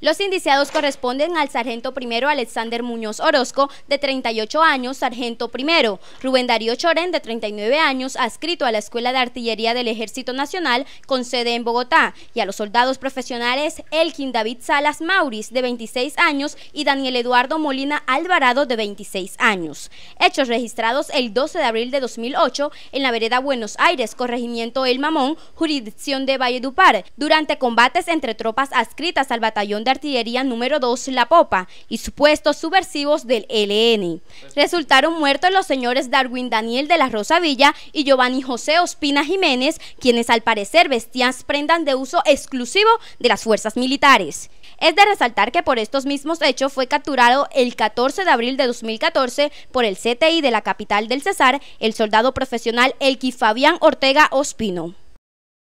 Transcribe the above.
Los indiciados corresponden al sargento primero Alexander Muñoz Orozco, de 38 años, sargento primero, Rubén Darío Choren, de 39 años, adscrito a la Escuela de Artillería del Ejército Nacional, con sede en Bogotá, y a los soldados profesionales Elkin David Salas Mauris, de 26 años, y Daniel Eduardo Molina Alvarado, de 26 años. Hechos registrados el 12 de abril de 2008 en la vereda Buenos Aires, corregimiento El Mamón, jurisdicción de Valledupar, durante combates entre tropas adscritas al batallón de artillería número 2 La Popa y supuestos subversivos del LN. Resultaron muertos los señores Darwin Daniel de la Rosa Villa y Giovanni José Ospina Jiménez, quienes al parecer vestían prendas de uso exclusivo de las fuerzas militares. Es de resaltar que por estos mismos hechos fue capturado el 14 de abril de 2014 por el CTI de la capital del Cesar el soldado profesional Elqui Fabián Ortega Ospino.